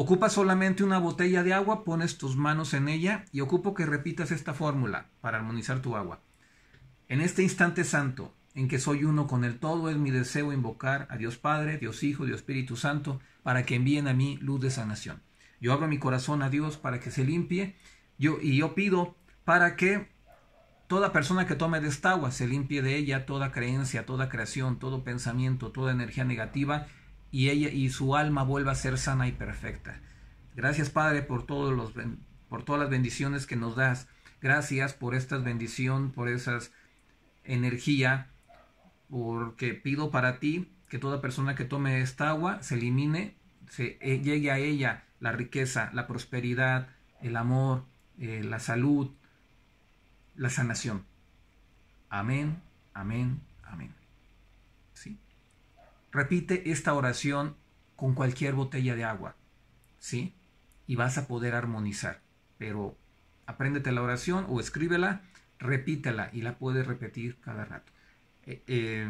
Ocupa solamente una botella de agua, pones tus manos en ella y ocupo que repitas esta fórmula para armonizar tu agua. En este instante santo, en que soy uno con el todo, es mi deseo invocar a Dios Padre, Dios Hijo, Dios Espíritu Santo, para que envíen a mí luz de sanación. Yo abro mi corazón a Dios para que se limpie yo, y yo pido para que toda persona que tome de esta agua se limpie de ella toda creencia, toda creación, todo pensamiento, toda energía negativa y, ella, y su alma vuelva a ser sana y perfecta. Gracias Padre por, todos los, por todas las bendiciones que nos das. Gracias por esta bendición, por esas energía, porque pido para ti que toda persona que tome esta agua se elimine, se eh, llegue a ella la riqueza, la prosperidad, el amor, eh, la salud, la sanación. Amén, amén, amén. ¿Sí? Repite esta oración con cualquier botella de agua, ¿sí? Y vas a poder armonizar. Pero apréndete la oración o escríbela, repítela y la puedes repetir cada rato. Eh, eh,